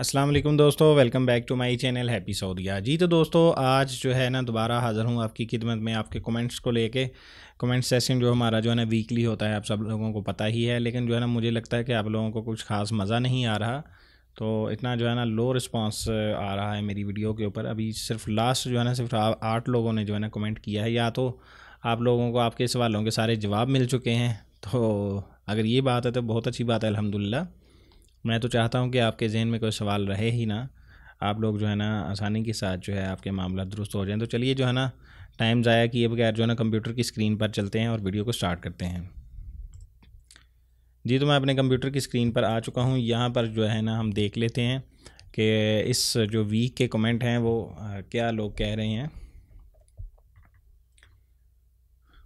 असलम दोस्तों welcome back to my channel happy Saudia ji तो दोस्तों आज जो है ना दोबारा हाज़िर हूँ आपकी खिदमत में आपके कमेंट्स को लेके कमेंट सेशन जो हमारा जो है ना वीकली होता है आप सब लोगों को पता ही है लेकिन जो है ना मुझे लगता है कि आप लोगों को कुछ खास मज़ा नहीं आ रहा तो इतना जो है ना लो रिस्पांस आ रहा है मेरी वीडियो के ऊपर अभी सिर्फ लास्ट जो है ना सिर्फ आठ लोगों ने जो है ना कमेंट किया है या तो आप लोगों को आपके सवालों के सारे जवाब मिल चुके हैं तो अगर ये बात है तो बहुत अच्छी बात है अलहमदिल्ला मैं तो चाहता हूँ कि आपके जहन में कोई सवाल रहे ही ना आप लोग जो है ना आसानी के साथ जो है आपके मामला दुरुस्त हो जाएँ तो चलिए जो है ना टाइम ज़ाया किए बगैर जो है ना कंप्यूटर की स्क्रीन पर चलते हैं और वीडियो को स्टार्ट करते हैं जी तो मैं अपने कंप्यूटर की स्क्रीन पर आ चुका हूँ यहाँ पर जो है ना हम देख लेते हैं कि इस जो वीक के कमेंट हैं वो क्या लोग कह रहे हैं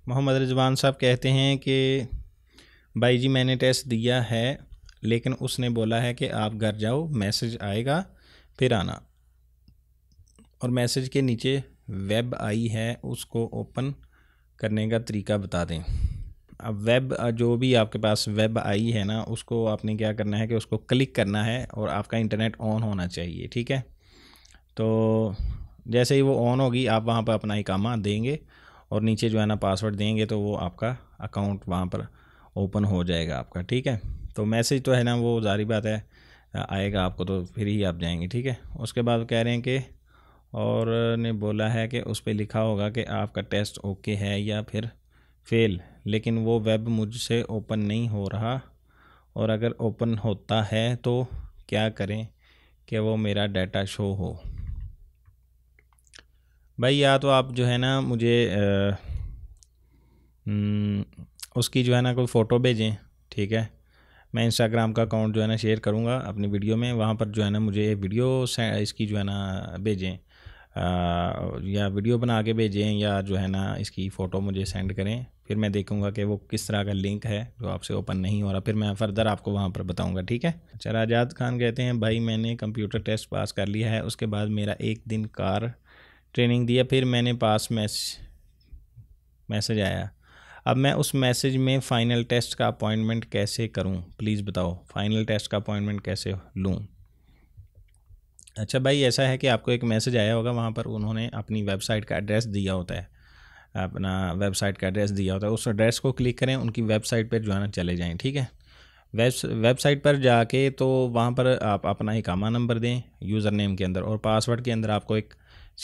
मोहम्मद रिजवान साहब कहते हैं कि भाई जी मैंने टेस्ट दिया है लेकिन उसने बोला है कि आप घर जाओ मैसेज आएगा फिर आना और मैसेज के नीचे वेब आई है उसको ओपन करने का तरीका बता दें अब वेब जो भी आपके पास वेब आई है ना उसको आपने क्या करना है कि उसको क्लिक करना है और आपका इंटरनेट ऑन होना चाहिए ठीक है तो जैसे ही वो ऑन होगी आप वहाँ पर अपना इकामा देंगे और नीचे जो है ना पासवर्ड देंगे तो वो आपका अकाउंट वहाँ पर ओपन हो जाएगा आपका ठीक है तो मैसेज तो है ना वो जारी बात है आएगा आपको तो फिर ही आप जाएंगे ठीक है उसके बाद कह रहे हैं कि और ने बोला है कि उस पर लिखा होगा कि आपका टेस्ट ओके है या फिर फेल लेकिन वो वेब मुझसे ओपन नहीं हो रहा और अगर ओपन होता है तो क्या करें कि वो मेरा डाटा शो हो भाई या तो आप जो है ना मुझे आ, उसकी जो है ना कोई फ़ोटो भेजें ठीक है मैं इंस्टाग्राम का अकाउंट जो है ना शेयर करूँगा अपनी वीडियो में वहाँ पर जो है ना मुझे वीडियो इसकी जो है ना भेजें या वीडियो बना के भेजें या जो है ना इसकी फ़ोटो मुझे सेंड करें फिर मैं देखूँगा कि वो किस तरह का लिंक है जो आपसे ओपन नहीं हो रहा फिर मैं फ़र्दर आपको वहाँ पर बताऊँगा ठीक है अच्छा आजाद खान कहते हैं भाई मैंने कंप्यूटर टेस्ट पास कर लिया है उसके बाद मेरा एक दिन कार ट्रेनिंग दिया फिर मैंने पास मैसेज मैसेज आया अब मैं उस मैसेज में फ़ाइनल टेस्ट का अपॉइंटमेंट कैसे करूं प्लीज़ बताओ फाइनल टेस्ट का अपॉइंटमेंट कैसे लूं अच्छा भाई ऐसा है कि आपको एक मैसेज आया होगा वहाँ पर उन्होंने अपनी वेबसाइट का एड्रेस दिया होता है अपना वेबसाइट का एड्रेस दिया होता है उस एड्रेस को क्लिक करें उनकी वेबसाइट पर जो है ना चले जाएँ ठीक है वेब वेबसाइट पर जाके तो वहाँ पर आप अपना कामा नंबर दें यूज़र नेम के अंदर और पासवर्ड के अंदर आपको एक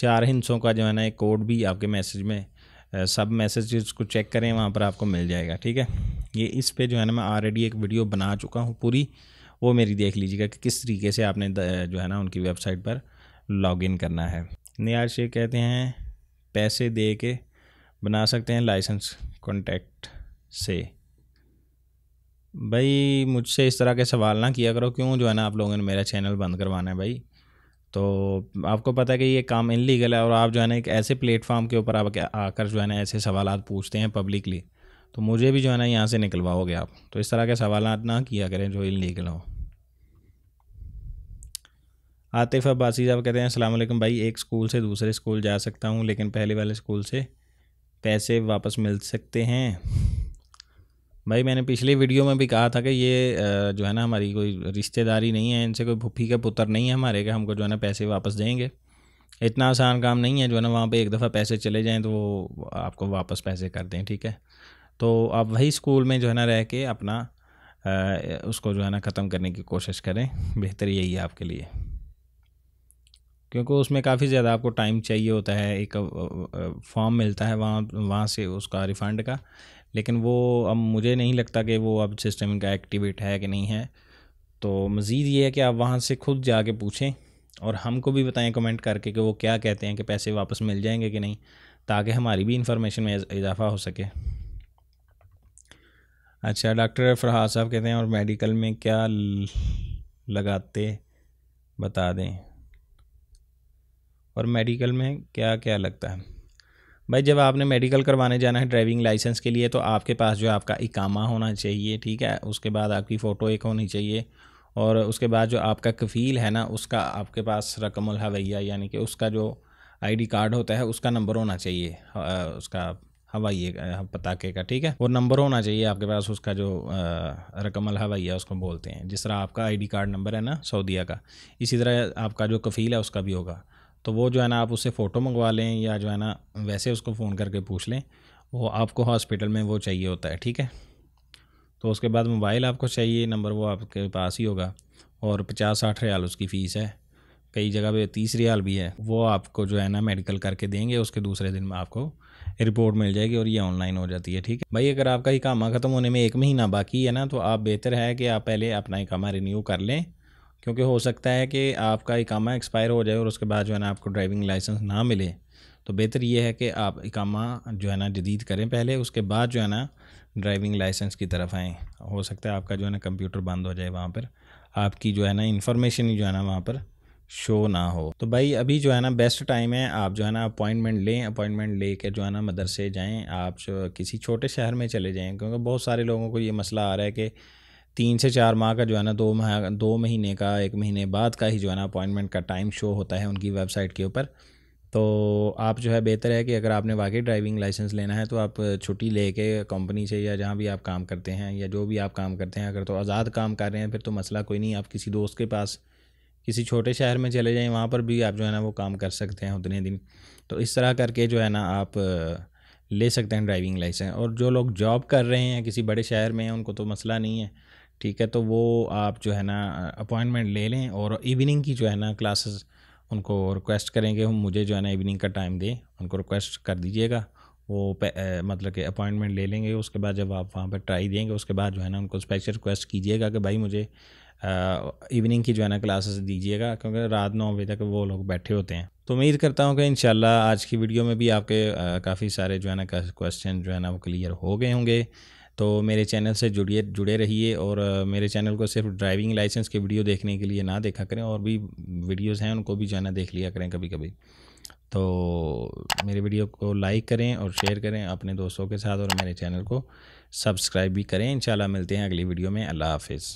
चार हिंसों का जो है ना एक कोड भी आपके मैसेज में सब मैसेजेस को चेक करें वहाँ पर आपको मिल जाएगा ठीक है ये इस पे जो है ना मैं ऑलरेडी एक वीडियो बना चुका हूँ पूरी वो मेरी देख लीजिएगा कि किस तरीके से आपने जो है ना उनकी वेबसाइट पर लॉगिन करना है नया शेख कहते हैं पैसे दे के बना सकते हैं लाइसेंस कॉन्टैक्ट से भाई मुझसे इस तरह के सवाल ना किया करो क्यों जो है ना आप लोगों ने मेरा चैनल बंद करवाना है भाई तो आपको पता है कि ये काम इनलीगल है और आप जो है ना एक ऐसे प्लेटफॉर्म के ऊपर आप आकर जो है ना ऐसे सवाल पूछते हैं पब्लिकली तो मुझे भी जो है ना यहाँ से निकलवाओगे आप तो इस तरह के सवाल ना किया करें जो इनलीगल हो आतिफ अब्बासी साहब कहते हैं असलम भाई एक स्कूल से दूसरे स्कूल जा सकता हूँ लेकिन पहले वाले स्कूल से पैसे वापस मिल सकते हैं भाई मैंने पिछले वीडियो में भी कहा था कि ये जो है ना हमारी कोई रिश्तेदारी नहीं है इनसे कोई भुप्पी का पुत्र नहीं है हमारे के हमको जो है ना पैसे वापस देंगे इतना आसान काम नहीं है जो है ना वहाँ पे एक दफ़ा पैसे चले जाएँ तो वो आपको वापस पैसे कर दें ठीक है तो आप वही स्कूल में जो है ना रह के अपना उसको जो है ना ख़त्म करने की कोशिश करें बेहतर यही है आपके लिए क्योंकि उसमें काफ़ी ज़्यादा आपको टाइम चाहिए होता है एक फॉर्म मिलता है वहाँ वहाँ से उसका रिफ़ंड का लेकिन वो अब मुझे नहीं लगता कि वो अब सिस्टम इनका एक्टिवेट है कि नहीं है तो मज़ीद ये है कि आप वहाँ से खुद जाके पूछें और हमको भी बताएं कमेंट करके कि वो क्या कहते हैं कि पैसे वापस मिल जाएंगे कि नहीं ताकि हमारी भी इंफॉर्मेशन में इजाफा हो सके अच्छा डॉक्टर फरहाद साहब कहते हैं और मेडिकल में क्या लगाते बता दें और मेडिकल में क्या क्या लगता है भाई जब आपने मेडिकल करवाने जाना है ड्राइविंग लाइसेंस के लिए तो आपके पास जो आपका इकामा होना चाहिए ठीक है उसके बाद आपकी फ़ोटो एक होनी चाहिए और उसके बाद जो आपका कफ़ील है ना उसका आपके पास रकम हवैया यानी कि उसका जो आईडी कार्ड होता है उसका नंबर होना चाहिए उसका हवाई पताके का ठीक है और नंबर होना चाहिए आपके पास उसका जो रकम हवाइया उसको बोलते हैं जिस तरह आपका आईडी कार्ड नंबर है ना सऊदीया का इसी तरह आपका जो कफ़ील है उसका भी होगा तो वो जो है ना आप उससे फ़ोटो मंगवा लें या जो है ना वैसे उसको फ़ोन करके पूछ लें वो आपको हॉस्पिटल में वो चाहिए होता है ठीक है तो उसके बाद मोबाइल आपको चाहिए नंबर वो आपके पास ही होगा और पचास साठ रियाल उसकी फ़ीस है कई जगह पे तीस रियाल भी है वो आपको जो है ना मेडिकल करके देंगे उसके दूसरे दिन में आपको रिपोर्ट मिल जाएगी और ये ऑनलाइन हो जाती है ठीक है भाई अगर आपका इकामा ख़त्म होने में एक महीना बाकी है ना तो आप बेहतर है कि आप पहले अपना इकामा रिन्यू कर लें क्योंकि हो सकता है कि आपका इकामा एक्सपायर हो जाए और उसके बाद जो है ना आपको ड्राइविंग लाइसेंस ना मिले तो बेहतर ये है कि आप इकामा जो है ना जदीद करें पहले उसके बाद जो है ना ड्राइविंग लाइसेंस की तरफ आएँ हो सकता है आपका जो है ना कंप्यूटर बंद हो जाए वहाँ पर आपकी जो है ना इन्फॉर्मेशन ही जो है ना वहाँ पर शो ना हो तो भाई अभी जो है ना बेस्ट टाइम है आप जो है ना अपॉइंटमेंट लें अपॉइंटमेंट ले कर जो है ना मदरसे जाएँ आप किसी छोटे शहर में चले जाएँ क्योंकि बहुत सारे लोगों को ये मसला आ रहा है कि तीन से चार माह का जो है ना दो माह दो महीने का एक महीने बाद का ही जो है ना अपॉइंटमेंट का टाइम शो होता है उनकी वेबसाइट के ऊपर तो आप जो है बेहतर है कि अगर आपने वाकई ड्राइविंग लाइसेंस लेना है तो आप छुट्टी लेके कंपनी से या जहाँ भी आप काम करते हैं या जो भी आप काम करते हैं अगर तो आज़ाद काम कर रहे हैं फिर तो मसला कोई नहीं आप किसी दोस्त के पास किसी छोटे शहर में चले जाएँ वहाँ पर भी आप जो है ना वो काम कर सकते हैं उतने दिन तो इस तरह करके जो है ना आप ले सकते हैं ड्राइविंग लाइसेंस और जो लोग जॉब कर रहे हैं किसी बड़े शहर में उनको तो मसला नहीं है ठीक है तो वो आप जो है ना अपॉइंटमेंट ले लें और इवनिंग की जो है ना क्लासेस उनको रिक्वेस्ट करेंगे हम मुझे जो है ना इवनिंग का टाइम दें उनको रिक्वेस्ट कर दीजिएगा वो ए, मतलब कि अपॉइंटमेंट ले लेंगे उसके बाद जब आप वहाँ पर ट्राई देंगे उसके बाद जो है ना उनको स्पेशल रिक्वेस्ट कीजिएगा कि भाई मुझे इवनिंग की जो है ना क्लासेस दीजिएगा क्योंकि रात नौ बजे तक वो लोग बैठे होते हैं तो उम्मीद करता हूँ कि इन आज की वीडियो में भी आपके काफ़ी सारे जो है ना क्वेश्चन जो है ना वो क्लियर हो गए होंगे तो मेरे चैनल से जुड़िए जुड़े रहिए और मेरे चैनल को सिर्फ ड्राइविंग लाइसेंस के वीडियो देखने के लिए ना देखा करें और भी वीडियोज़ हैं उनको भी जाना देख लिया करें कभी कभी तो मेरे वीडियो को लाइक करें और शेयर करें अपने दोस्तों के साथ और मेरे चैनल को सब्सक्राइब भी करें इंशाल्लाह मिलते हैं अगली वीडियो में अल्लाह हाफिज़